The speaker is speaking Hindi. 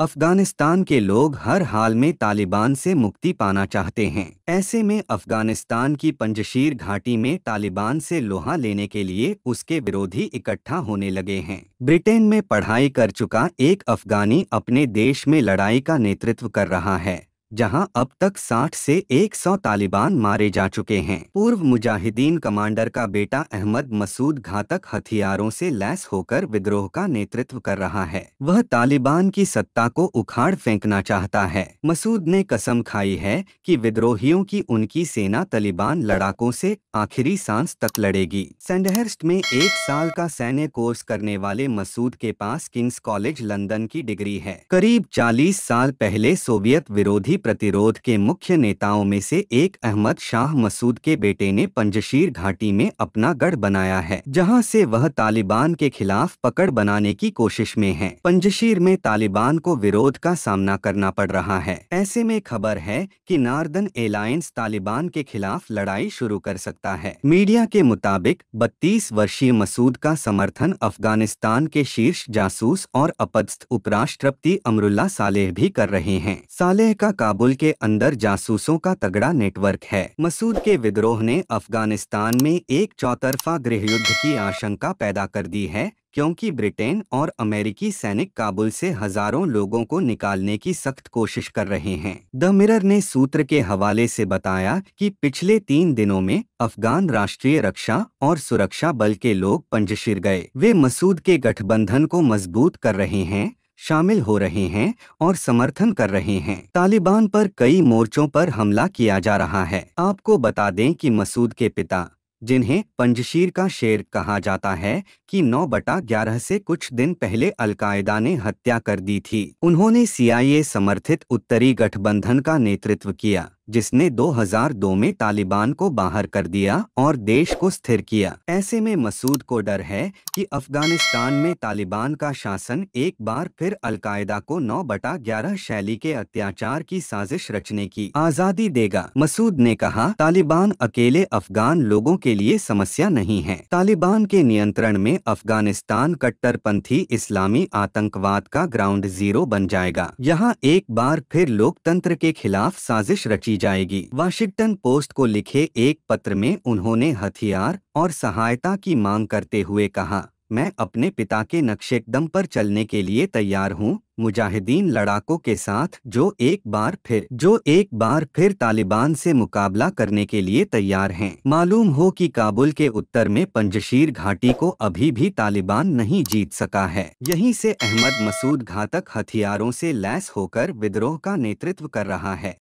अफगानिस्तान के लोग हर हाल में तालिबान से मुक्ति पाना चाहते हैं ऐसे में अफगानिस्तान की पंजशीर घाटी में तालिबान से लोहा लेने के लिए उसके विरोधी इकट्ठा होने लगे हैं ब्रिटेन में पढ़ाई कर चुका एक अफगानी अपने देश में लड़ाई का नेतृत्व कर रहा है जहां अब तक 60 से 100 तालिबान मारे जा चुके हैं पूर्व मुजाहिदीन कमांडर का बेटा अहमद मसूद घातक हथियारों से लैस होकर विद्रोह का नेतृत्व कर रहा है वह तालिबान की सत्ता को उखाड़ फेंकना चाहता है मसूद ने कसम खाई है कि विद्रोहियों की उनकी सेना तालिबान लड़ाकों से आखिरी सांस तक लड़ेगी सेंडहर्स्ट में एक साल का सैन्य कोर्स करने वाले मसूद के पास किंग्स कॉलेज लंदन की डिग्री है करीब चालीस साल पहले सोवियत विरोधी गांधी प्रतिरोध के मुख्य नेताओं में से एक अहमद शाह मसूद के बेटे ने पंजशीर घाटी में अपना गढ़ बनाया है जहां से वह तालिबान के खिलाफ पकड़ बनाने की कोशिश में है पंजशीर में तालिबान को विरोध का सामना करना पड़ रहा है ऐसे में खबर है कि नार्दन एलायंस तालिबान के खिलाफ लड़ाई शुरू कर सकता है मीडिया के मुताबिक बत्तीस वर्षीय मसूद का समर्थन अफगानिस्तान के शीर्ष जासूस और अपदस्थ उपराष्ट्रपति अमरुल्ला सालेह भी कर रहे हैं सालेह का काबुल के अंदर जासूसों का तगड़ा नेटवर्क है मसूद के विद्रोह ने अफगानिस्तान में एक चौतरफा गृह युद्ध की आशंका पैदा कर दी है क्योंकि ब्रिटेन और अमेरिकी सैनिक काबुल से हजारों लोगों को निकालने की सख्त कोशिश कर रहे हैं द मिरर ने सूत्र के हवाले से बताया कि पिछले तीन दिनों में अफगान राष्ट्रीय रक्षा और सुरक्षा बल के लोग पंजशिर गए वे मसूद के गठबंधन को मजबूत कर रहे हैं शामिल हो रहे हैं और समर्थन कर रहे हैं तालिबान पर कई मोर्चों पर हमला किया जा रहा है आपको बता दें कि मसूद के पिता जिन्हें पंजशीर का शेर कहा जाता है कि नौ बटा ग्यारह से कुछ दिन पहले अलकायदा ने हत्या कर दी थी उन्होंने सीआईए समर्थित उत्तरी गठबंधन का नेतृत्व किया जिसने 2002 में तालिबान को बाहर कर दिया और देश को स्थिर किया ऐसे में मसूद को डर है कि अफगानिस्तान में तालिबान का शासन एक बार फिर अलकायदा को नौ बटा ग्यारह शैली के अत्याचार की साजिश रचने की आजादी देगा मसूद ने कहा तालिबान अकेले अफगान लोगों के लिए समस्या नहीं है तालिबान के नियंत्रण में अफगानिस्तान कट्टरपंथी इस्लामी आतंकवाद का ग्राउंड जीरो बन जाएगा यहाँ एक बार फिर लोकतंत्र के खिलाफ साजिश रची की जाएगी वाशिंगटन पोस्ट को लिखे एक पत्र में उन्होंने हथियार और सहायता की मांग करते हुए कहा मैं अपने पिता के नक्शेदम पर चलने के लिए तैयार हूँ मुजाहिदीन लड़ाकों के साथ जो एक बार फिर जो एक बार फिर तालिबान से मुकाबला करने के लिए तैयार हैं मालूम हो कि काबुल के उत्तर में पंजशीर घाटी को अभी भी तालिबान नहीं जीत सका है यहीं से अहमद मसूद घातक हथियारों से लैस होकर विद्रोह का नेतृत्व कर रहा है